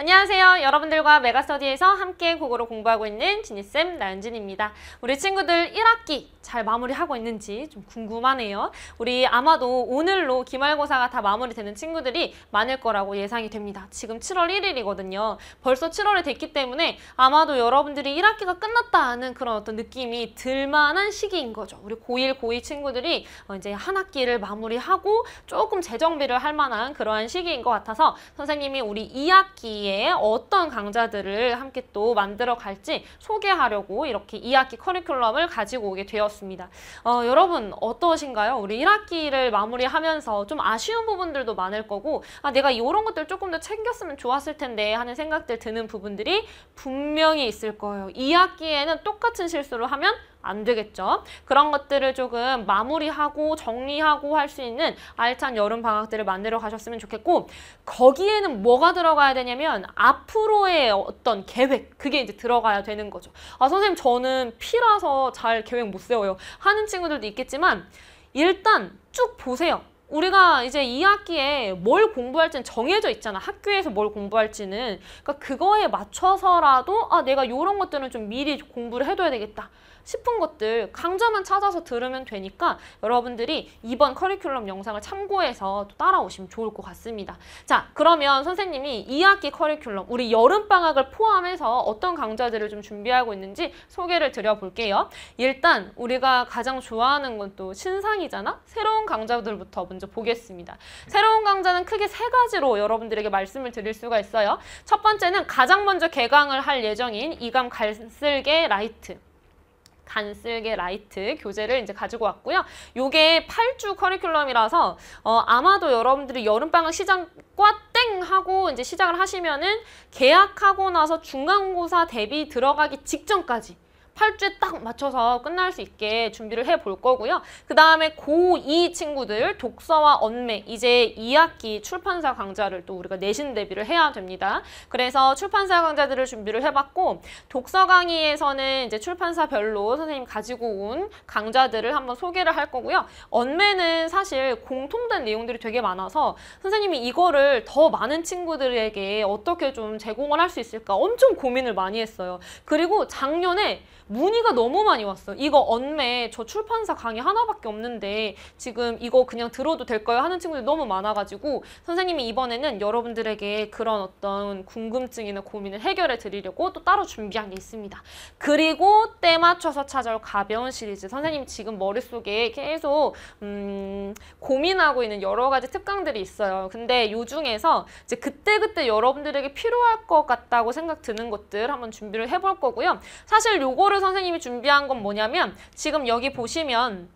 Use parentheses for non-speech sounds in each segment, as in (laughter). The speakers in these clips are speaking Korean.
안녕하세요. 여러분들과 메가스터디에서 함께 국어로 공부하고 있는 지니쌤 나은진입니다. 우리 친구들 1학기 잘 마무리하고 있는지 좀 궁금하네요. 우리 아마도 오늘로 기말고사가 다 마무리되는 친구들이 많을 거라고 예상이 됩니다. 지금 7월 1일이거든요. 벌써 7월이 됐기 때문에 아마도 여러분들이 1학기가 끝났다 는 그런 어떤 느낌이 들만한 시기인 거죠. 우리 고1, 고2 친구들이 어, 이제 한 학기를 마무리하고 조금 재정비를 할 만한 그러한 시기인 것 같아서 선생님이 우리 2학기 강의에 어떤 강좌들을 함께 또 만들어 갈지 소개하려고 이렇게 2학기 커리큘럼을 가지고 오게 되었습니다. 어, 여러분 어떠신가요? 우리 1학기를 마무리하면서 좀 아쉬운 부분들도 많을 거고 아, 내가 이런 것들 조금 더 챙겼으면 좋았을 텐데 하는 생각들 드는 부분들이 분명히 있을 거예요. 2학기에는 똑같은 실수를 하면 안 되겠죠. 그런 것들을 조금 마무리하고 정리하고 할 수 있는 알찬 여름 방학들을 만들어 가셨으면 좋겠고 거기에는 뭐가 들어가야 되냐면 앞으로의 어떤 계획 그게 이제 들어가야 되는 거죠. 아 선생님 저는 피라서 잘 계획 못 세워요 하는 친구들도 있겠지만 일단 쭉 보세요. 우리가 이제 2학기에 뭘 공부할지는 정해져 있잖아. 학교에서 뭘 공부할지는. 그러니까 그거에 맞춰서라도 아 내가 이런 것들은 좀 미리 공부를 해둬야 되겠다 싶은 것들 강좌만 찾아서 들으면 되니까 여러분들이 이번 커리큘럼 영상을 참고해서 또 따라오시면 좋을 것 같습니다. 자 그러면 선생님이 2학기 커리큘럼 우리 여름방학을 포함해서 어떤 강좌들을 좀 준비하고 있는지 소개를 드려볼게요. 일단 우리가 가장 좋아하는 건 또 신상이잖아. 새로운 강좌들부터 먼저 보겠습니다. 새로운 강좌는 크게 세 가지로 여러분들에게 말씀을 드릴 수가 있어요. 첫 번째는 가장 먼저 개강을 할 예정인 이감 간슬개 라이트 간쓸개 라이트 교재를 이제 가지고 왔고요. 요게 8주 커리큘럼이라서 어, 아마도 여러분들이 여름방학 시장과 땡 하고 이제 시작을 하시면은 계약하고 나서 중간고사 대비 들어가기 직전까지 8주에 딱 맞춰서 끝날 수 있게 준비를 해 볼 거고요. 그 다음에 고2 친구들 독서와 언매 이제 2학기 출판사 강좌를 또 우리가 내신 대비를 해야 됩니다. 그래서 출판사 강좌들을 준비를 해봤고 독서 강의에서는 이제 출판사별로 선생님 가지고 온 강좌들을 한번 소개를 할 거고요. 언매는 사실 공통된 내용들이 되게 많아서 선생님이 이거를 더 많은 친구들에게 어떻게 좀 제공을 할 수 있을까 엄청 고민을 많이 했어요. 그리고 작년에 문의가 너무 많이 왔어. 이거 언매 저 출판사 강의 하나밖에 없는데 지금 이거 그냥 들어도 될까요? 하는 친구들 이 너무 많아가지고 선생님이 이번에는 여러분들에게 그런 어떤 궁금증이나 고민을 해결해 드리려고 또 따로 준비한 게 있습니다. 그리고 때 맞춰서 찾아올 가벼운 시리즈. 선생님 지금 머릿속에 계속 음, 고민하고 있는 여러 가지 특강들이 있어요. 근데 요 중에서 이제 그때그때 여러분들에게 필요할 것 같다고 생각 드는 것들 한번 준비를 해볼 거고요. 사실 요거를 실제로 선생님이 준비한 건 뭐냐면 지금 여기 보시면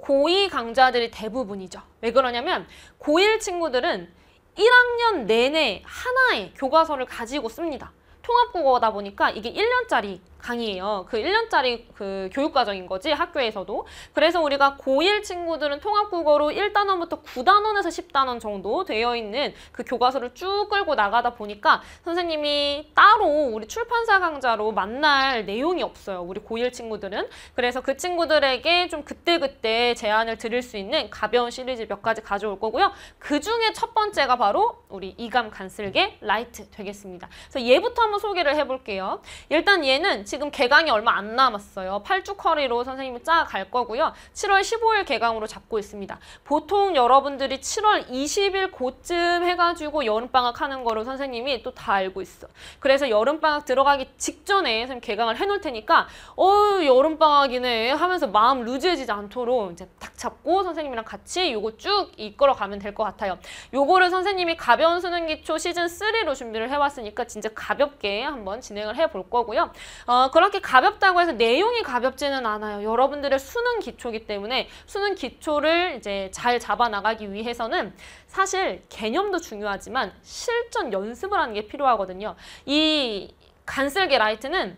고2 강좌들이 대부분이죠. 왜 그러냐면 고1 친구들은 1학년 내내 하나의 교과서를 가지고 씁니다. 통합국어다 보니까 이게 1년짜리 강의예요. 그 1년짜리 그 교육과정인 거지 학교에서도. 그래서 우리가 고1 친구들은 통합국어로 1단원부터 9단원에서 10단원 정도 되어 있는 그 교과서를 쭉 끌고 나가다 보니까 선생님이 따로 우리 출판사 강좌로 만날 내용이 없어요. 우리 고1 친구들은. 그래서 그 친구들에게 좀 그때그때 제안을 드릴 수 있는 가벼운 시리즈 몇 가지 가져올 거고요. 그중에 첫 번째가 바로 우리 이감 간슬개 라이트 되겠습니다. 그래서 얘부터 한번 소개를 해볼게요. 일단 얘는 지금 개강이 얼마 안 남았어요. 8주 커리로 선생님이 짜갈 거고요. 7월 15일 개강으로 잡고 있습니다. 보통 여러분들이 7월 20일 고쯤 해가지고 여름방학 하는 거로 선생님이 또 다 알고 있어. 그래서 여름방학 들어가기 직전에 선생님 개강을 해놓을 테니까 어우 여름방학이네 하면서 마음 루즈해지지 않도록 이제 딱 잡고 선생님이랑 같이 요거 쭉 이끌어 가면 될 것 같아요. 요거를 선생님이 가벼운 수능 기초 시즌 3로 준비를 해왔으니까 진짜 가볍게 한번 진행을 해 볼 거고요. 어, 그렇게 가볍다고 해서 내용이 가볍지는 않아요. 여러분들의 수능 기초기 때문에 수능 기초를 이제 잘 잡아나가기 위해서는 사실 개념도 중요하지만 실전 연습을 하는 게 필요하거든요. 이 간슬게 라이트는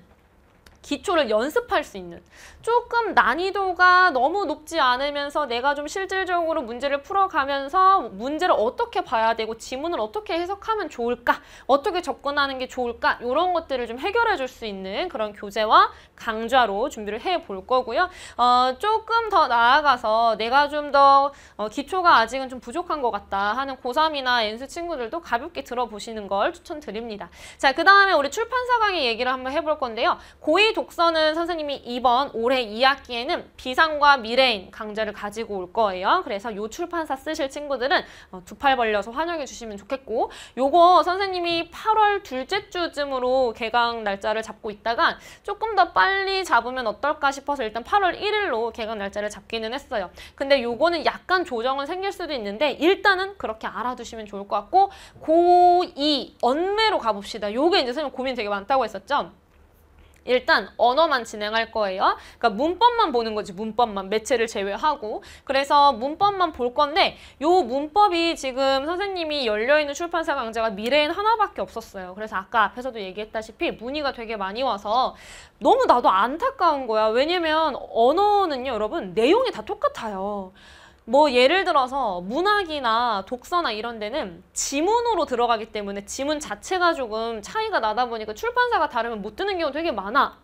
기초를 연습할 수 있는 조금 난이도가 너무 높지 않으면서 내가 좀 실질적으로 문제를 풀어가면서 문제를 어떻게 봐야 되고 지문을 어떻게 해석하면 좋을까 어떻게 접근하는 게 좋을까 이런 것들을 좀 해결해 줄 수 있는 그런 교재와 강좌로 준비를 해 볼 거고요 어, 조금 더 나아가서 내가 좀더 어, 기초가 아직은 좀 부족한 것 같다 하는 고3이나 엔수 친구들도 가볍게 들어보시는 걸 추천드립니다 자그 다음에 우리 출판사 강의 얘기를 한번 해 볼 건데요 고2 독서는 선생님이 이번 올해 2학기에는 비상과 미래인 강좌를 가지고 올 거예요. 그래서 요 출판사 쓰실 친구들은 어, 두팔 벌려서 환영해 주시면 좋겠고 요거 선생님이 8월 둘째 주쯤으로 개강 날짜를 잡고 있다가 조금 더 빨리 잡으면 어떨까 싶어서 일단 8월 1일로 개강 날짜를 잡기는 했어요. 근데 요거는 약간 조정은 생길 수도 있는데 일단은 그렇게 알아두시면 좋을 것 같고 고2 언매로 가봅시다. 요게 이제 선생님 고민 되게 많다고 했었죠. 일단 언어만 진행할 거예요. 그러니까 문법만 보는 거지 문법만 매체를 제외하고 그래서 문법만 볼 건데 요 문법이 지금 선생님이 열려있는 출판사 강좌가 미래엔 하나밖에 없었어요. 그래서 아까 앞에서도 얘기했다시피 문의가 되게 많이 와서 너무 나도 안타까운 거야. 왜냐면 언어는요 여러분 내용이 다 똑같아요. 뭐 예를 들어서 문학이나 독서나 이런 데는 지문으로 들어가기 때문에 지문 자체가 조금 차이가 나다 보니까 출판사가 다르면 못 드는 경우 되게 많아.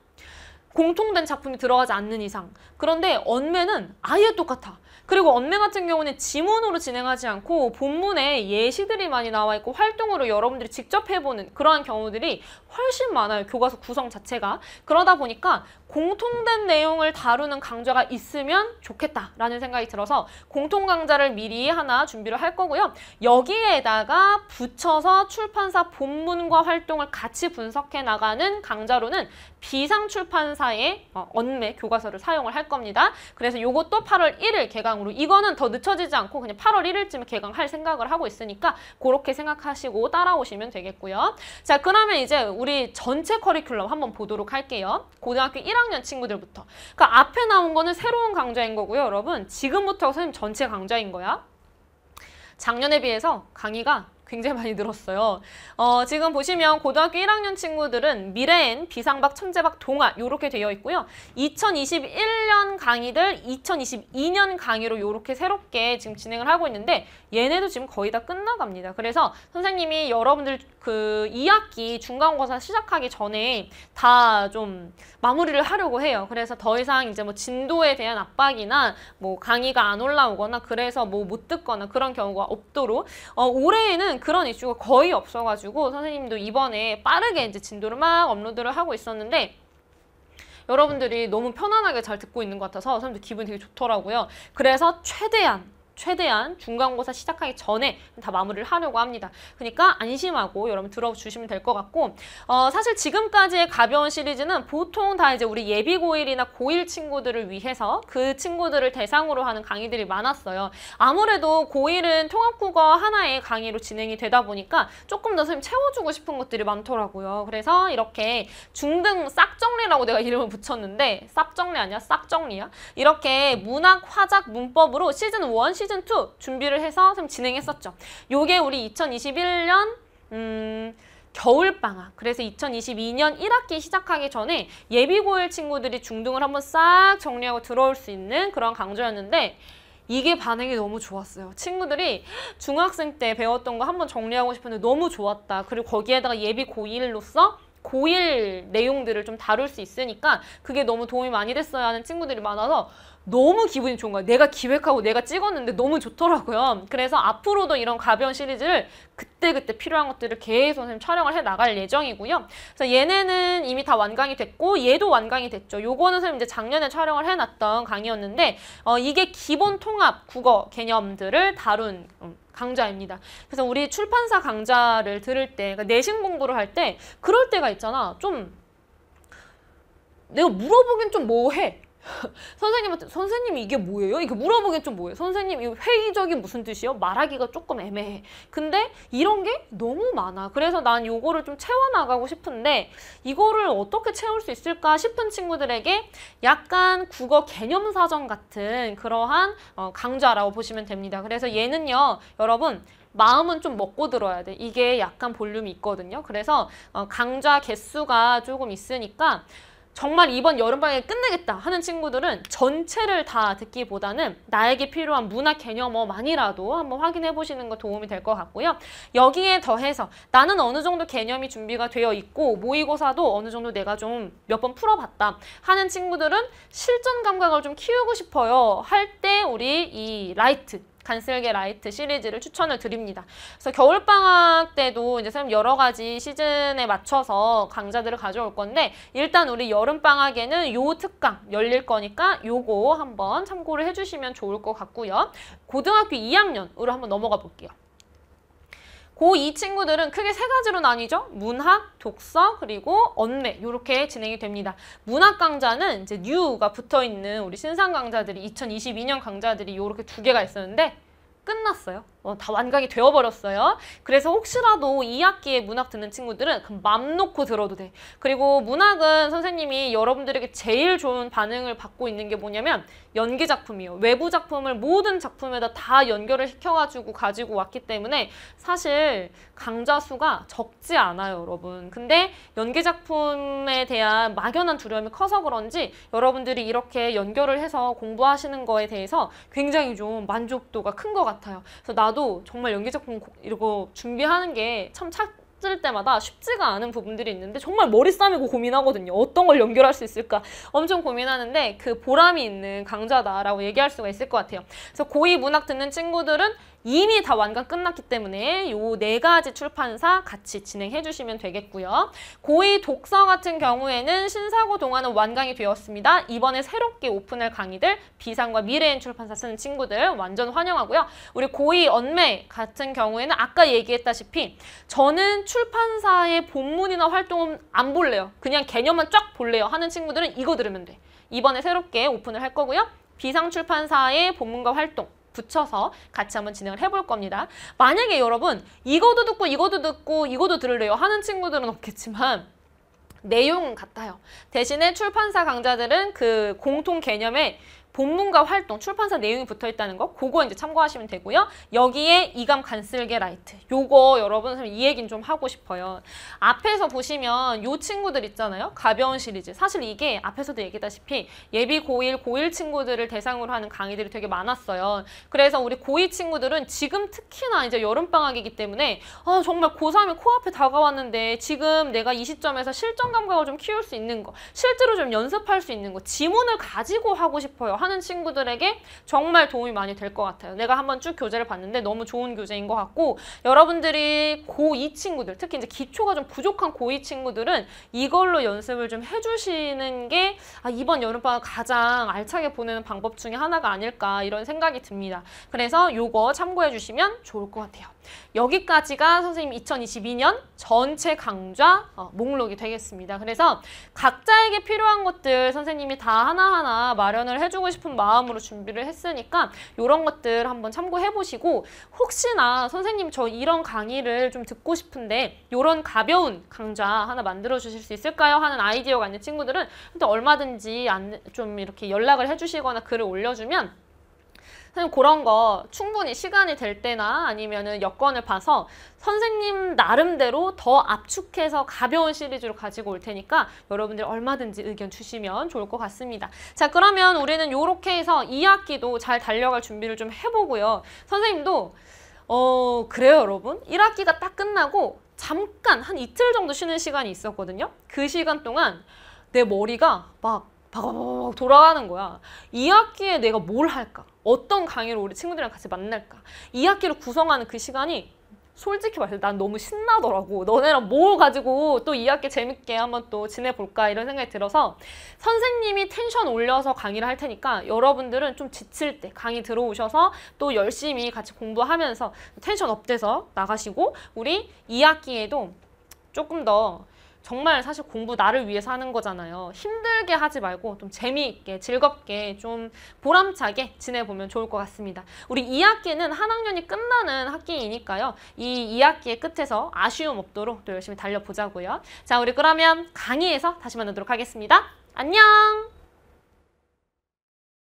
공통된 작품이 들어가지 않는 이상. 그런데 언매는 아예 똑같아. 그리고 언매 같은 경우는 지문으로 진행하지 않고 본문에 예시들이 많이 나와 있고 활동으로 여러분들이 직접 해보는 그러한 경우들이 훨씬 많아요. 교과서 구성 자체가. 그러다 보니까 공통된 내용을 다루는 강좌가 있으면 좋겠다라는 생각이 들어서 공통 강좌를 미리 하나 준비를 할 거고요. 여기에다가 붙여서 출판사 본문과 활동을 같이 분석해 나가는 강좌로는 비상출판사의 어, 언매 교과서를 사용을 할 겁니다. 그래서 이것도 8월 1일 개 개강으로 이거는 더 늦춰지지 않고 그냥 8월 1일쯤에 개강할 생각을 하고 있으니까 그렇게 생각하시고 따라오시면 되겠고요. 자 그러면 이제 우리 전체 커리큘럼 한번 보도록 할게요. 고등학교 1학년 친구들부터 그러니까 앞에 나온 거는 새로운 강좌인 거고요. 여러분 지금부터 선생님 전체 강좌인 거야. 작년에 비해서 강의가 굉장히 많이 늘었어요. 어, 지금 보시면 고등학교 1학년 친구들은 미래엔 비상박, 천재박, 동아 이렇게 되어 있고요. 2021년 강의들 2022년 강의로 이렇게 새롭게 지금 진행을 하고 있는데 얘네도 지금 거의 다 끝나갑니다. 그래서 선생님이 여러분들 그 2학기 중간고사 시작하기 전에 다 좀 마무리를 하려고 해요. 그래서 더 이상 이제 뭐 진도에 대한 압박이나 뭐 강의가 안 올라오거나 그래서 뭐 못 듣거나 그런 경우가 없도록 어, 올해에는 그런 이슈가 거의 없어가지고 선생님도 이번에 빠르게 이제 진도를 막 업로드를 하고 있었는데 여러분들이 너무 편안하게 잘 듣고 있는 것 같아서 선생님 기분이 되게 좋더라고요. 그래서 최대한 최대한 중간고사 시작하기 전에 다 마무리를 하려고 합니다. 그러니까 안심하고 여러분 들어주시면 될 것 같고 어, 사실 지금까지의 가벼운 시리즈는 보통 다 이제 우리 예비 고1이나고1 친구들을 위해서 그 친구들을 대상으로 하는 강의들이 많았어요. 아무래도 고1은 통합국어 하나의 강의로 진행이 되다 보니까 조금 더 선생님 채워주고 싶은 것들이 많더라고요. 그래서 이렇게 중등 싹정리라고 내가 이름을 붙였는데 싹정리 아니야? 싹정리야? 이렇게 문학, 화작, 문법으로 시즌 원시 시즌2 준비를 해서 좀 진행했었죠. 요게 우리 2021년 음, 겨울방학 그래서 2022년 1학기 시작하기 전에 예비고일 친구들이 중등을 한번 싹 정리하고 들어올 수 있는 그런 강좌였는데 이게 반응이 너무 좋았어요. 친구들이 중학생 때 배웠던 거 한번 정리하고 싶은데 너무 좋았다. 그리고 거기에다가 예비 고1로서 고일 내용들을 좀 다룰 수 있으니까 그게 너무 도움이 많이 됐어야 하는 친구들이 많아서 너무 기분이 좋은 거야. 내가 기획하고 내가 찍었는데 너무 좋더라고요. 그래서 앞으로도 이런 가벼운 시리즈를 그때그때 필요한 것들을 계속 선생님 촬영을 해 나갈 예정이고요. 그래서 얘네는 이미 다 완강이 됐고 얘도 완강이 됐죠. 요거는 선생님 이제 작년에 촬영을 해놨던 강의였는데 어, 이게 기본 통합 국어 개념들을 다룬 음, 강좌입니다. 그래서 우리 출판사 강좌를 들을 때, 그러니까 내신 공부를 할 때 그럴 때가 있잖아. 좀 내가 물어보긴 좀 뭐해. (laughs) 선생님한테 선생님 이게 뭐예요? 이게 물어보긴 좀 뭐예요? 선생님 이 회의적인 무슨 뜻이요? 말하기가 조금 애매해. 근데 이런 게 너무 많아. 그래서 난 요거를 좀 채워나가고 싶은데 이거를 어떻게 채울 수 있을까 싶은 친구들에게 약간 국어 개념 사전 같은 그러한 어, 강좌라고 보시면 됩니다. 그래서 얘는요 여러분 마음은 좀 먹고 들어야 돼. 이게 약간 볼륨이 있거든요. 그래서 어, 강좌 개수가 조금 있으니까 정말 이번 여름방학에 끝내겠다 하는 친구들은 전체를 다 듣기보다는 나에게 필요한 문화 개념어만이라도 한번 확인해 보시는 거 도움이 될 것 같고요. 여기에 더해서 나는 어느 정도 개념이 준비가 되어 있고 모의고사도 어느 정도 내가 좀 몇 번 풀어봤다 하는 친구들은 실전 감각을 좀 키우고 싶어요 할 때 우리 이 라이트 간슬게 라이트 시리즈를 추천을 드립니다. 그래서 겨울방학 때도 이제 선생님 여러 가지 시즌에 맞춰서 강좌들을 가져올 건데 일단 우리 여름방학에는 요 특강 열릴 거니까 요거 한번 참고를 해주시면 좋을 것 같고요. 고등학교 2학년으로 한번 넘어가 볼게요. 고이 친구들은 크게 세 가지로 나뉘죠. 문학, 독서, 그리고 언매 이렇게 진행이 됩니다. 문학 강좌는 이제 뉴가 붙어 있는 우리 신상 강좌들이 2022년 강좌들이 이렇게 두 개가 있었는데 끝났어요. 어, 다 완강이 되어버렸어요. 그래서 혹시라도 2학기에 문학 듣는 친구들은 맘 놓고 들어도 돼. 그리고 문학은 선생님이 여러분들에게 제일 좋은 반응을 받고 있는 게 뭐냐면 연기 작품이에요. 외부 작품을 모든 작품에다 다 연결을 시켜가지고 가지고 왔기 때문에 사실 강좌 수가 적지 않아요, 여러분. 근데 연기 작품에 대한 막연한 두려움이 커서 그런지 여러분들이 이렇게 연결을 해서 공부하시는 거에 대해서 굉장히 좀 만족도가 큰 것 같아요. 그래서 나 나도 정말 연기 작품 이거 준비하는 게 참 찾을 때마다 쉽지가 않은 부분들이 있는데 정말 머리 싸매고 고민하거든요. 어떤 걸 연결할 수 있을까 엄청 고민하는데 그 보람이 있는 강좌다라고 얘기할 수가 있을 것 같아요. 그래서 고위 문학 듣는 친구들은 이미 다 완가 끝났기 때문에 요 네 가지 출판사 같이 진행해 주시면 되겠고요. 고의 독서 같은 경우에는 신사고 동화는 완강이 되었습니다. 이번에 새롭게 오픈할 강의들 비상과 미래엔 출판사 쓰는 친구들 완전 환영하고요. 우리 고의 언매 같은 경우에는 아까 얘기했다시피 저는 출판사의 본문이나 활동은 안 볼래요. 그냥 개념만 쫙 볼래요 하는 친구들은 이거 들으면 돼. 이번에 새롭게 오픈을 할 거고요. 비상출판사의 본문과 활동 붙여서 같이 한번 진행을 해볼 겁니다. 만약에 여러분 이것도 듣고 이것도 듣고 이것도 들을래요 하는 친구들은 없겠지만 내용은 같아요. 대신에 출판사 강자들은 그 공통 개념에 본문과 활동, 출판사 내용이 붙어 있다는 거 그거 이제 참고하시면 되고요. 여기에 이감 간쓸개 라이트 요거 여러분 이 얘기는 좀 하고 싶어요. 앞에서 보시면 요 친구들 있잖아요. 가벼운 시리즈. 사실 이게 앞에서도 얘기다시피 예비 고1, 고1 친구들을 대상으로 하는 강의들이 되게 많았어요. 그래서 우리 고2 친구들은 지금 특히나 이제 여름방학이기 때문에 아, 정말 고3이 코앞에 다가왔는데 지금 내가 이 시점에서 실전 감각을 좀 키울 수 있는 거, 실제로 좀 연습할 수 있는 거, 지문을 가지고 하고 싶어요. 하는 친구들에게 정말 도움이 많이 될 것 같아요. 내가 한번 쭉 교재를 봤는데 너무 좋은 교재인 것 같고 여러분들이 고2 친구들 특히 이제 기초가 좀 부족한 고2 친구들은 이걸로 연습을 좀 해주시는 게 아, 이번 여름방학 가장 알차게 보내는 방법 중에 하나가 아닐까 이런 생각이 듭니다. 그래서 요거 참고해 주시면 좋을 것 같아요. 여기까지가 선생님 2022년 전체 강좌 어, 목록이 되겠습니다. 그래서 각자에게 필요한 것들 선생님이 다 하나하나 마련을 해주고 싶은 마음으로 준비를 했으니까 이런 것들 한번 참고해 보시고 혹시나 선생님 저 이런 강의를 좀 듣고 싶은데 이런 가벼운 강좌 하나 만들어 주실 수 있을까요? 하는 아이디어가 있는 친구들은 또 얼마든지 좀 이렇게 연락을 해주시거나 글을 올려주면 선생님 그런 거 충분히 시간이 될 때나 아니면은 여건을 봐서 선생님 나름대로 더 압축해서 가벼운 시리즈로 가지고 올 테니까 여러분들 얼마든지 의견 주시면 좋을 것 같습니다. 자 그러면 우리는 이렇게 해서 2학기도 잘 달려갈 준비를 좀 해보고요. 선생님도 어 그래요 여러분 1학기가 딱 끝나고 잠깐 한 이틀 정도 쉬는 시간이 있었거든요. 그 시간 동안 내 머리가 막 바바바박 돌아가는 거야. 이 학기에 내가 뭘 할까? 어떤 강의를 우리 친구들이랑 같이 만날까? 이 학기를 구성하는 그 시간이 솔직히 말해서 난 너무 신나더라고. 너네랑 뭘 가지고 또 이 학기 재밌게 한번 또 지내볼까 이런 생각이 들어서 선생님이 텐션 올려서 강의를 할 테니까 여러분들은 좀 지칠 때 강의 들어오셔서 또 열심히 같이 공부하면서 텐션 업돼서 나가시고 우리 이 학기에도 조금 더 정말 사실 공부 나를 위해서 하는 거잖아요. 힘들게 하지 말고 좀 재미있게 즐겁게 좀 보람차게 지내보면 좋을 것 같습니다. 우리 2학기는 한 학년이 끝나는 학기이니까요. 이 2학기의 끝에서 아쉬움 없도록 또 열심히 달려보자고요. 자 우리 그러면 강의에서 다시 만나도록 하겠습니다. 안녕!